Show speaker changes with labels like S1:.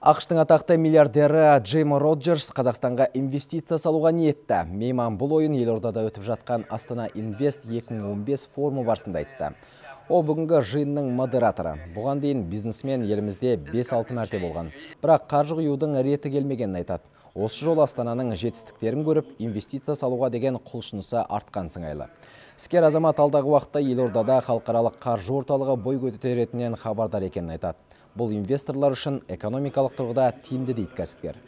S1: Ақштың атақты миллиардері Джейм Роджерс Қазақстанға инвестиция салуға ниетті. Мейман бұл ойын елордада өтіп жатқан Астана Инвест 2015 форумы барсында айтты. О, бүгінгі жиынның модераторы бұған дейін бизнесмен елімізде 5-6 мәрте болған бірақ қаржы құюдың реті келмеген айтады осы жол астананың жетістіктерін көріп инвестиция салуға деген құлшынысы артқан сыңайлы іскер азамат алдағы уақытта елордада халықаралық қаржы орталығы бой көтеретінен хабардар екенін айтады бұл инвесторлар үшін экономикалық тұрғыда тиімді дейді кәсіпкер